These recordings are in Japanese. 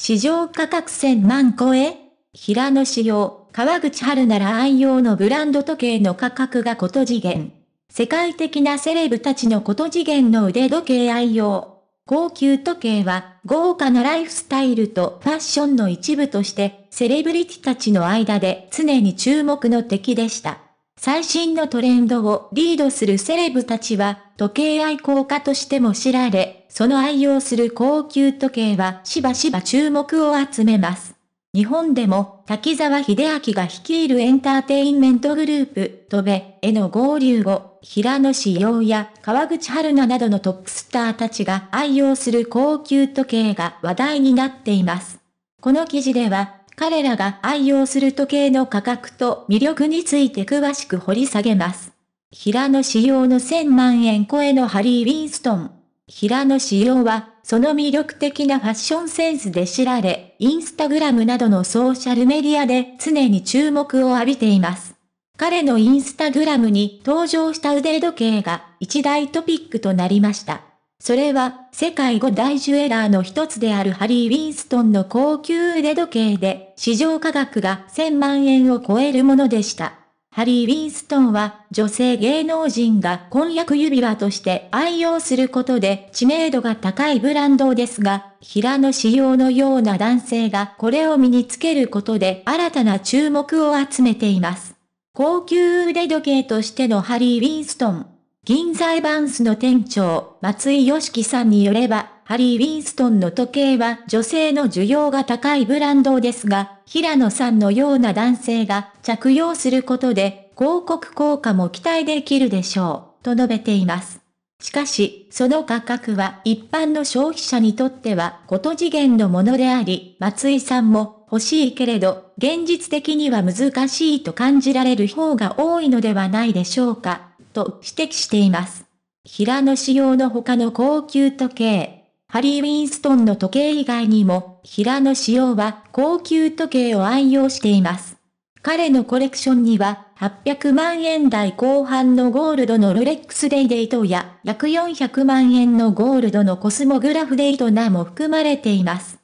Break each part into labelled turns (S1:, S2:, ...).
S1: 市場価格1000万超え平野仕様、川口春なら愛用のブランド時計の価格がこと次元。世界的なセレブたちのこと次元の腕時計愛用。高級時計は豪華なライフスタイルとファッションの一部としてセレブリティたちの間で常に注目の敵でした。最新のトレンドをリードするセレブたちは、時計愛好家としても知られ、その愛用する高級時計はしばしば注目を集めます。日本でも、滝沢秀明が率いるエンターテインメントグループ、戸部への合流後、平野志陽や川口春奈などのトップスターたちが愛用する高級時計が話題になっています。この記事では、彼らが愛用する時計の価格と魅力について詳しく掘り下げます。平野仕様の1000万円超えのハリー・ウィンストン。平野仕様は、その魅力的なファッションセンスで知られ、インスタグラムなどのソーシャルメディアで常に注目を浴びています。彼のインスタグラムに登場した腕時計が一大トピックとなりました。それは世界5大ジュエラーの一つであるハリー・ウィンストンの高級腕時計で市場価格が1000万円を超えるものでした。ハリー・ウィンストンは女性芸能人が婚約指輪として愛用することで知名度が高いブランドですが、平野仕様のような男性がこれを身につけることで新たな注目を集めています。高級腕時計としてのハリー・ウィンストン。銀座バンスの店長、松井良樹さんによれば、ハリー・ウィンストンの時計は女性の需要が高いブランドですが、平野さんのような男性が着用することで広告効果も期待できるでしょう、と述べています。しかし、その価格は一般の消費者にとってはこと次元のものであり、松井さんも欲しいけれど、現実的には難しいと感じられる方が多いのではないでしょうか。と指摘しています。平野仕様の他の高級時計、ハリー・ウィンストンの時計以外にも、平野仕様は高級時計を愛用しています。彼のコレクションには、800万円台後半のゴールドのロレックスデイデイトや、約400万円のゴールドのコスモグラフデイトナも含まれています。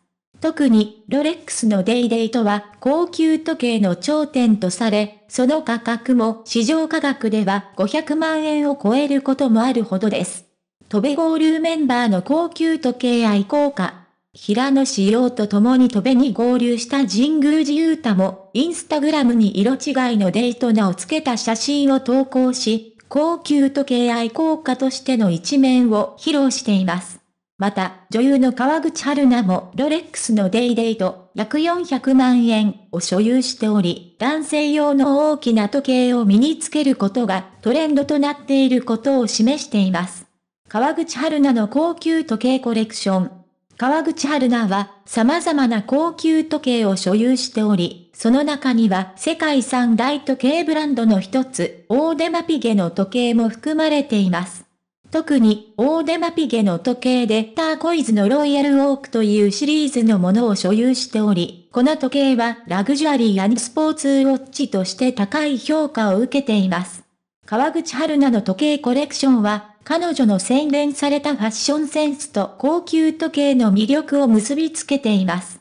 S1: 特にロレックスのデイデイとは高級時計の頂点とされ、その価格も市場価格では500万円を超えることもあるほどです。飛べ合流メンバーの高級時計愛好家。平野仕様と共に戸部に合流した神宮寺勇太も、インスタグラムに色違いのデイト名をつけた写真を投稿し、高級時計愛好家としての一面を披露しています。また、女優の川口春奈もロレックスのデイデイと約400万円を所有しており、男性用の大きな時計を身につけることがトレンドとなっていることを示しています。川口春奈の高級時計コレクション。川口春奈は様々な高級時計を所有しており、その中には世界三大時計ブランドの一つ、オーデマピゲの時計も含まれています。特に、オーデマピゲの時計でターコイズのロイヤルウォークというシリーズのものを所有しており、この時計はラグジュアリースポーツウォッチとして高い評価を受けています。川口春奈の時計コレクションは、彼女の洗練されたファッションセンスと高級時計の魅力を結びつけています。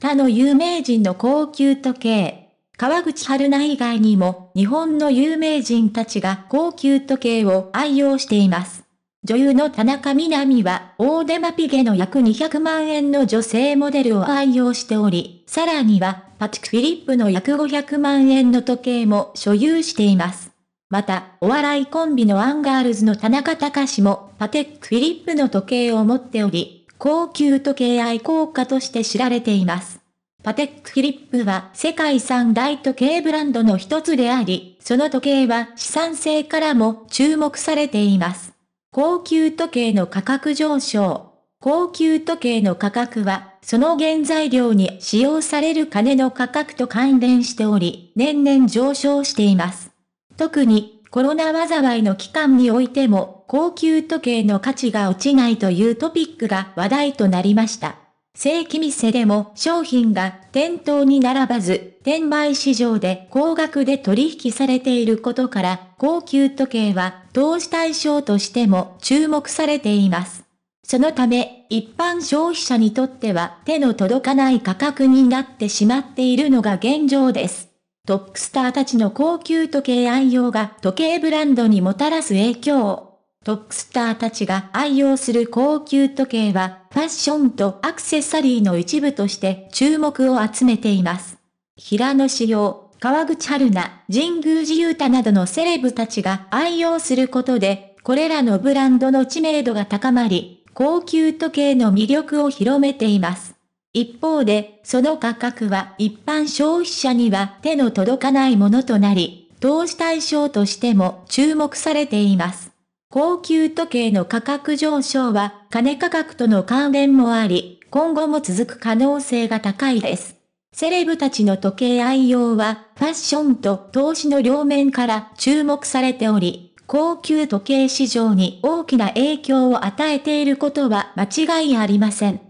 S1: 他の有名人の高級時計。川口春奈以外にも日本の有名人たちが高級時計を愛用しています。女優の田中みな実は、大手マピゲの約200万円の女性モデルを愛用しており、さらには、パチク・フィリップの約500万円の時計も所有しています。また、お笑いコンビのアンガールズの田中隆も、パテック・フィリップの時計を持っており、高級時計愛好家として知られています。パテック・フィリップは世界三大時計ブランドの一つであり、その時計は資産性からも注目されています。高級時計の価格上昇。高級時計の価格は、その原材料に使用される金の価格と関連しており、年々上昇しています。特に、コロナ災いの期間においても、高級時計の価値が落ちないというトピックが話題となりました。正規店でも商品が店頭に並ばず、転売市場で高額で取引されていることから、高級時計は投資対象としても注目されています。そのため、一般消費者にとっては手の届かない価格になってしまっているのが現状です。トップスターたちの高級時計愛用が時計ブランドにもたらす影響。トップスターたちが愛用する高級時計は、ファッションとアクセサリーの一部として注目を集めています。平野紫耀、川口春奈、神宮寺勇太などのセレブたちが愛用することで、これらのブランドの知名度が高まり、高級時計の魅力を広めています。一方で、その価格は一般消費者には手の届かないものとなり、投資対象としても注目されています。高級時計の価格上昇は金価格との関連もあり、今後も続く可能性が高いです。セレブたちの時計愛用は、ファッションと投資の両面から注目されており、高級時計市場に大きな影響を与えていることは間違いありません。